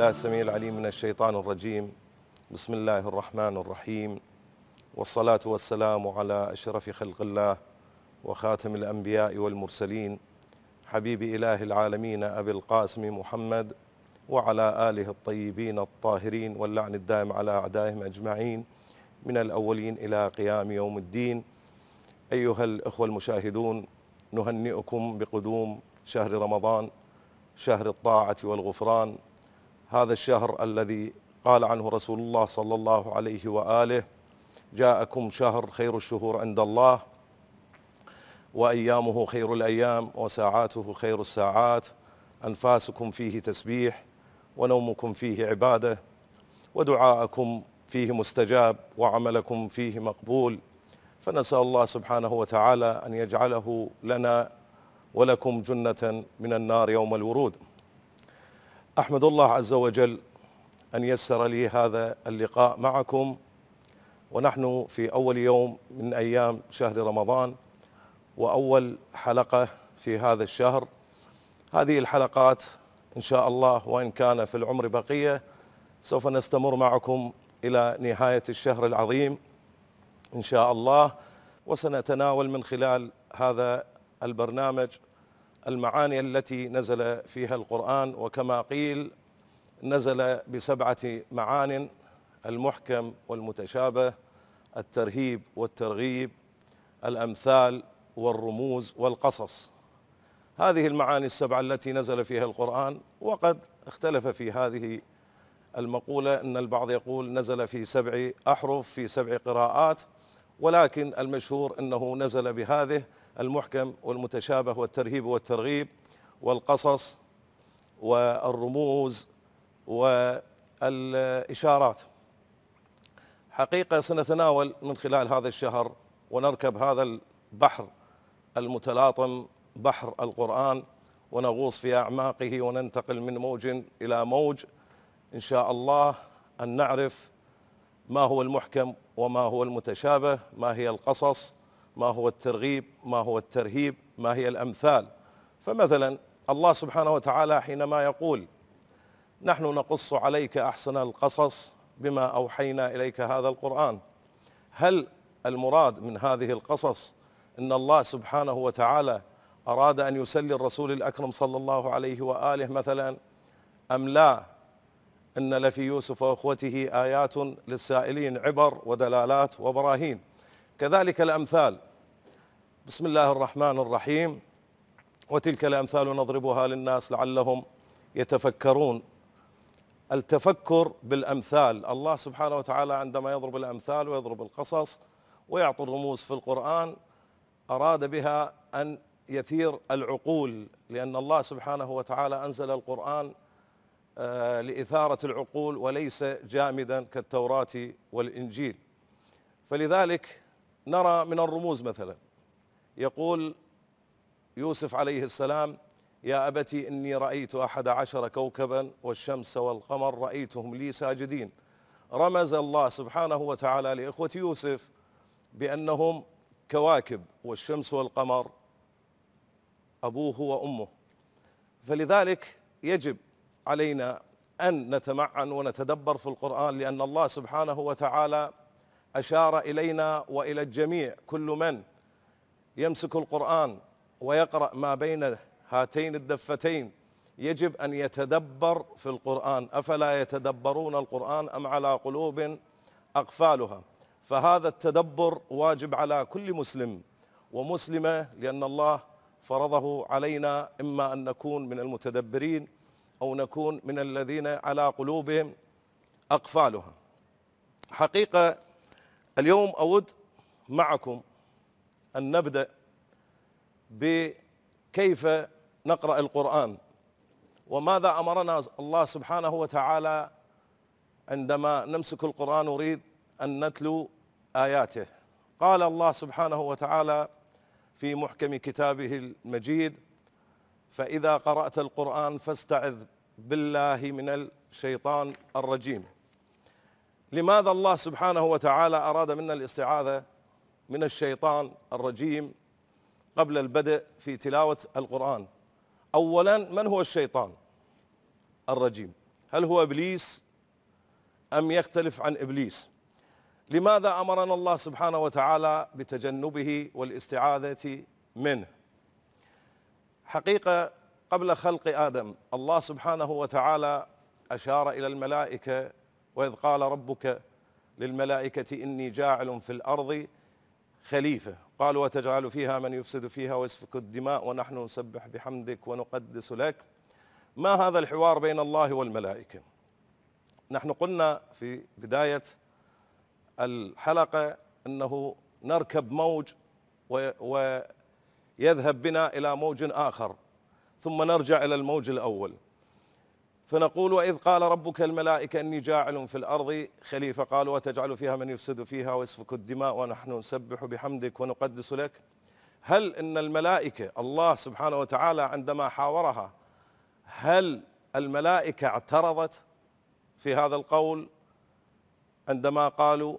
الله السميع العليم من الشيطان الرجيم بسم الله الرحمن الرحيم والصلاة والسلام على أشرف خلق الله وخاتم الأنبياء والمرسلين حبيب إله العالمين أبي القاسم محمد وعلى آله الطيبين الطاهرين واللعن الدائم على أعدائهم أجمعين من الأولين إلى قيام يوم الدين أيها الأخوة المشاهدون نهنئكم بقدوم شهر رمضان شهر الطاعة والغفران هذا الشهر الذي قال عنه رسول الله صلى الله عليه واله جاءكم شهر خير الشهور عند الله وايامه خير الايام وساعاته خير الساعات انفاسكم فيه تسبيح ونومكم فيه عباده ودعاءكم فيه مستجاب وعملكم فيه مقبول فنسال الله سبحانه وتعالى ان يجعله لنا ولكم جنه من النار يوم الورود احمد الله عز وجل ان يسر لي هذا اللقاء معكم ونحن في اول يوم من ايام شهر رمضان واول حلقه في هذا الشهر هذه الحلقات ان شاء الله وان كان في العمر بقيه سوف نستمر معكم الى نهايه الشهر العظيم ان شاء الله وسنتناول من خلال هذا البرنامج المعاني التي نزل فيها القرآن وكما قيل نزل بسبعة معان المحكم والمتشابه الترهيب والترغيب الأمثال والرموز والقصص هذه المعاني السبعة التي نزل فيها القرآن وقد اختلف في هذه المقولة أن البعض يقول نزل في سبع أحرف في سبع قراءات ولكن المشهور أنه نزل بهذه المحكم والمتشابه والترهيب والترغيب والقصص والرموز والإشارات حقيقة سنتناول من خلال هذا الشهر ونركب هذا البحر المتلاطم بحر القرآن ونغوص في أعماقه وننتقل من موج إلى موج إن شاء الله أن نعرف ما هو المحكم وما هو المتشابه ما هي القصص ما هو الترغيب ما هو الترهيب ما هي الأمثال فمثلا الله سبحانه وتعالى حينما يقول نحن نقص عليك أحسن القصص بما أوحينا إليك هذا القرآن هل المراد من هذه القصص أن الله سبحانه وتعالى أراد أن يسلي الرسول الأكرم صلى الله عليه وآله مثلا أم لا إن لفي يوسف وأخوته آيات للسائلين عبر ودلالات وبراهين كذلك الأمثال بسم الله الرحمن الرحيم وتلك الأمثال نضربها للناس لعلهم يتفكرون التفكر بالأمثال الله سبحانه وتعالى عندما يضرب الأمثال ويضرب القصص ويعطي الرموز في القرآن أراد بها أن يثير العقول لأن الله سبحانه وتعالى أنزل القرآن آه، لإثارة العقول وليس جامدا كالتوراة والإنجيل فلذلك نرى من الرموز مثلا يقول يوسف عليه السلام يا أبتي إني رأيت أحد عشر كوكبا والشمس والقمر رأيتهم لي ساجدين رمز الله سبحانه وتعالى لإخوة يوسف بأنهم كواكب والشمس والقمر أبوه وأمه فلذلك يجب علينا أن نتمعن ونتدبر في القرآن لأن الله سبحانه وتعالى أشار إلينا وإلى الجميع كل من يمسك القرآن ويقرأ ما بين هاتين الدفتين يجب أن يتدبر في القرآن أفلا يتدبرون القرآن أم على قلوب أقفالها فهذا التدبر واجب على كل مسلم ومسلمة لأن الله فرضه علينا إما أن نكون من المتدبرين أو نكون من الذين على قلوبهم أقفالها حقيقة اليوم أود معكم أن نبدأ بكيف نقرأ القرآن وماذا أمرنا الله سبحانه وتعالى عندما نمسك القرآن نريد أن نتلو آياته قال الله سبحانه وتعالى في محكم كتابه المجيد فإذا قرأت القرآن فاستعذ بالله من الشيطان الرجيم لماذا الله سبحانه وتعالى أراد منا الاستعاذة من الشيطان الرجيم قبل البدء في تلاوة القرآن أولا من هو الشيطان الرجيم هل هو إبليس أم يختلف عن إبليس لماذا أمرنا الله سبحانه وتعالى بتجنبه والاستعاذة منه حقيقة قبل خلق آدم الله سبحانه وتعالى أشار إلى الملائكة وإذ قال ربك للملائكة إني جاعل في الأرض خليفة قال وتجعل فيها من يفسد فيها ويسفك الدماء ونحن نسبح بحمدك ونقدس لك ما هذا الحوار بين الله والملائكة نحن قلنا في بداية الحلقة أنه نركب موج ويذهب بنا إلى موج آخر ثم نرجع إلى الموج الأول فنقول وإذ قال ربك الملائكة إني جاعل في الأرض خليفة قالوا وتجعل فيها من يفسد فيها ويسفك الدماء ونحن نسبح بحمدك ونقدس لك هل إن الملائكة الله سبحانه وتعالى عندما حاورها هل الملائكة اعترضت في هذا القول عندما قالوا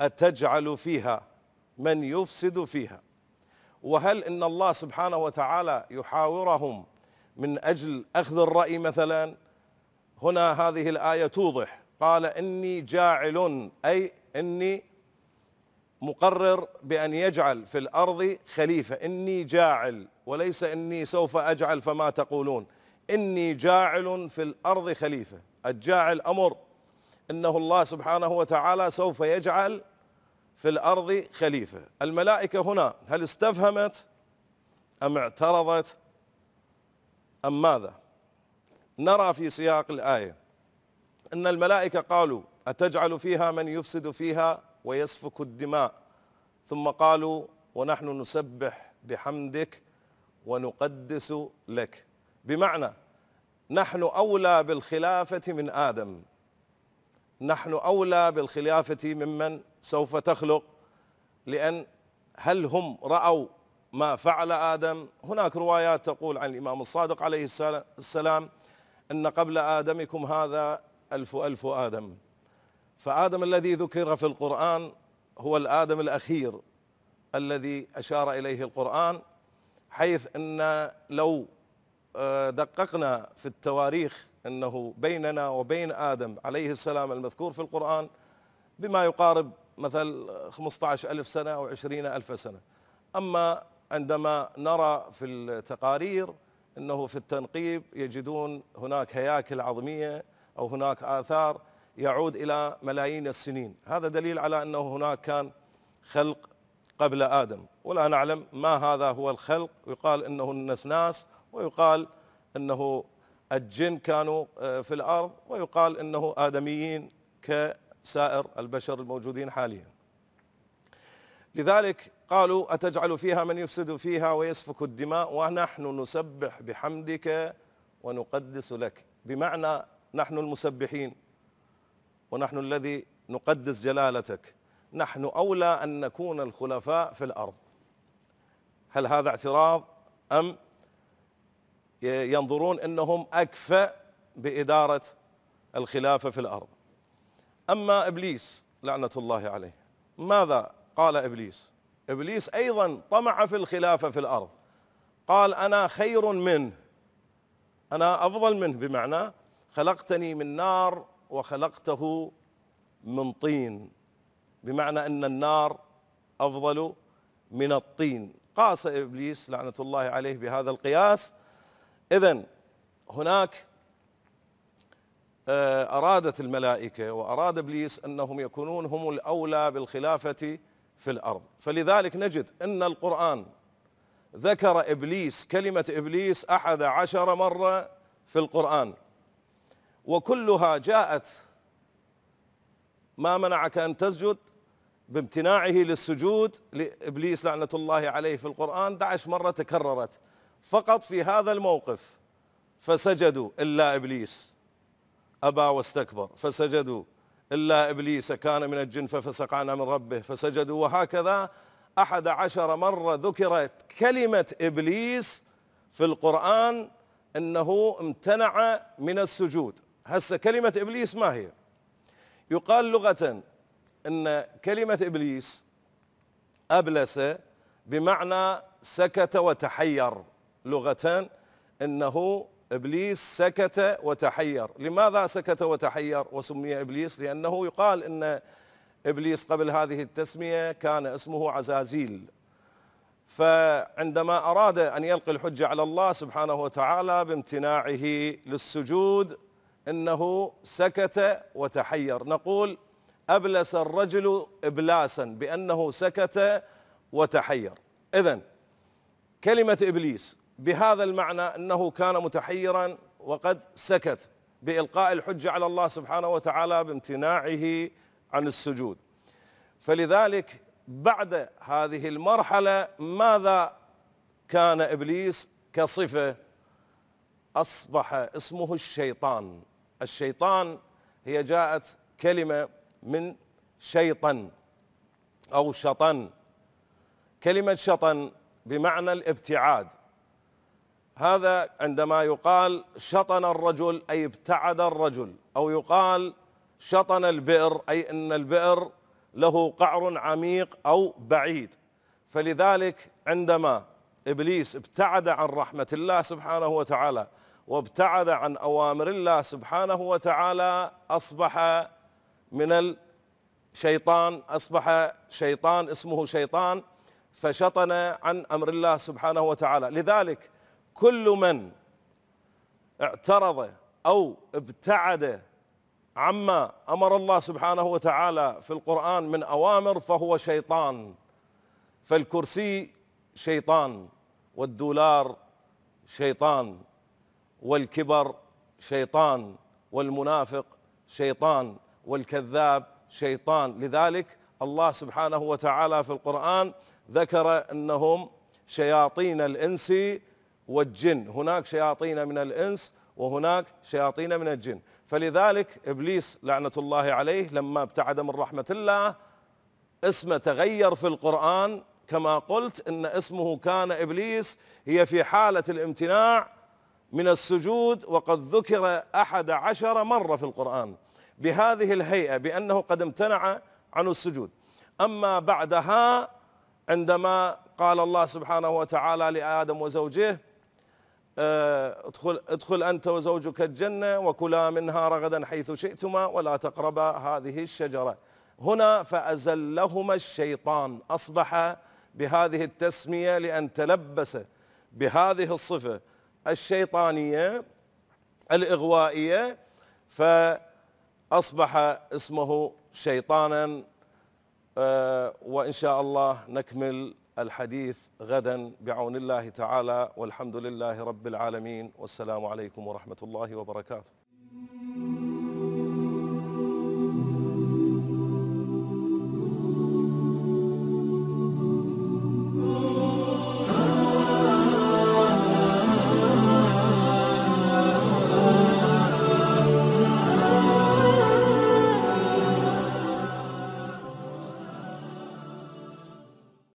أتجعل فيها من يفسد فيها وهل إن الله سبحانه وتعالى يحاورهم من أجل أخذ الرأي مثلاً هنا هذه الآية توضح قال إني جاعل أي إني مقرر بأن يجعل في الأرض خليفة إني جاعل وليس إني سوف أجعل فما تقولون إني جاعل في الأرض خليفة الجاعل أمر إنه الله سبحانه وتعالى سوف يجعل في الأرض خليفة الملائكة هنا هل استفهمت أم اعترضت أم ماذا نرى في سياق الآية أن الملائكة قالوا أتجعل فيها من يفسد فيها ويسفك الدماء ثم قالوا ونحن نسبح بحمدك ونقدس لك بمعنى نحن أولى بالخلافة من آدم نحن أولى بالخلافة ممن سوف تخلق لأن هل هم رأوا ما فعل آدم هناك روايات تقول عن الإمام الصادق عليه السلام إن قبل آدمكم هذا ألف ألف آدم فآدم الذي ذكر في القرآن هو الآدم الأخير الذي أشار إليه القرآن حيث أن لو آه، دققنا في التواريخ أنه بيننا وبين آدم عليه السلام المذكور في القرآن بما يقارب مثل 15 ألف سنة أو 20 ألف سنة أما عندما نرى في التقارير أنه في التنقيب يجدون هناك هياكل عظمية أو هناك آثار يعود إلى ملايين السنين هذا دليل على أنه هناك كان خلق قبل آدم ولا نعلم ما هذا هو الخلق يقال أنه النسناس ويقال أنه الجن كانوا آه، في الأرض ويقال أنه آدميين كسائر البشر الموجودين حاليا لذلك قالوا أتجعل فيها من يفسد فيها ويسفك الدماء ونحن نسبح بحمدك ونقدس لك بمعنى نحن المسبحين ونحن الذي نقدس جلالتك نحن أولى أن نكون الخلفاء في الأرض هل هذا اعتراض أم ينظرون أنهم أكفأ بإدارة الخلافة في الأرض أما إبليس لعنة الله عليه ماذا قال إبليس إبليس أيضا طمع في الخلافة في الأرض قال أنا خير منه أنا أفضل منه بمعنى خلقتني من نار وخلقته من طين بمعنى أن النار أفضل من الطين قاس إبليس لعنة الله عليه بهذا القياس إذا هناك آه، أرادت الملائكة وأراد إبليس أنهم يكونون هم الأولى بالخلافة في الأرض فلذلك نجد أن القرآن ذكر إبليس كلمة إبليس أحد عشر مرة في القرآن وكلها جاءت ما منعك أن تسجد بامتناعه للسجود لإبليس لعنة الله عليه في القرآن 11 مرة تكررت فقط في هذا الموقف فسجدوا إلا إبليس أبى واستكبر فسجدوا إلا إبليس كان من الجن ففسق عن أمر ربه فسجدوا وهكذا أحد عشر مرة ذكرت كلمة إبليس في القرآن أنه امتنع من السجود هسه كلمة إبليس ما هي يقال لغة أن كلمة إبليس أبلس بمعنى سكت وتحير لغة أنه إبليس سكت وتحير لماذا سكت وتحير وسمي إبليس لأنه يقال أن إبليس قبل هذه التسمية كان اسمه عزازيل فعندما أراد أن يلقي الحجة على الله سبحانه وتعالى بامتناعه للسجود إنه سكت وتحير نقول أبلس الرجل إبلاسا بأنه سكت وتحير إذن كلمة إبليس بهذا المعنى أنه كان متحيرا وقد سكت بإلقاء الحجة على الله سبحانه وتعالى بامتناعه عن السجود فلذلك بعد هذه المرحلة ماذا كان إبليس كصفة أصبح اسمه الشيطان الشيطان هي جاءت كلمة من شيطن أو شطن كلمة شطن بمعنى الابتعاد هذا عندما يقال شطن الرجل أي ابتعد الرجل أو يقال شطن البئر أي أن البئر له قعر عميق أو بعيد فلذلك عندما إبليس ابتعد عن رحمة الله سبحانه وتعالى وابتعد عن أوامر الله سبحانه وتعالى أصبح من الشيطان أصبح شيطان اسمه شيطان فشطن عن أمر الله سبحانه وتعالى لذلك كل من اعترض أو ابتعد عما أمر الله سبحانه وتعالى في القرآن من أوامر فهو شيطان فالكرسي شيطان والدولار شيطان والكبر شيطان والمنافق شيطان والكذاب شيطان لذلك الله سبحانه وتعالى في القرآن ذكر أنهم شياطين الإنس والجن هناك شياطين من الإنس وهناك شياطين من الجن فلذلك إبليس لعنة الله عليه لما ابتعد من رحمة الله اسمه تغير في القرآن كما قلت إن اسمه كان إبليس هي في حالة الامتناع من السجود وقد ذكر أحد عشر مرة في القرآن بهذه الهيئة بأنه قد امتنع عن السجود أما بعدها عندما قال الله سبحانه وتعالى لآدم وزوجه آه، ادخل ادخل انت وزوجك الجنه وكلا منها رغدا حيث شئتما ولا تقربا هذه الشجره هنا فازلهما الشيطان اصبح بهذه التسميه لان تلبس بهذه الصفه الشيطانيه الاغوائيه فاصبح اسمه شيطانا آه، وان شاء الله نكمل الحديث غدا بعون الله تعالى والحمد لله رب العالمين والسلام عليكم ورحمة الله وبركاته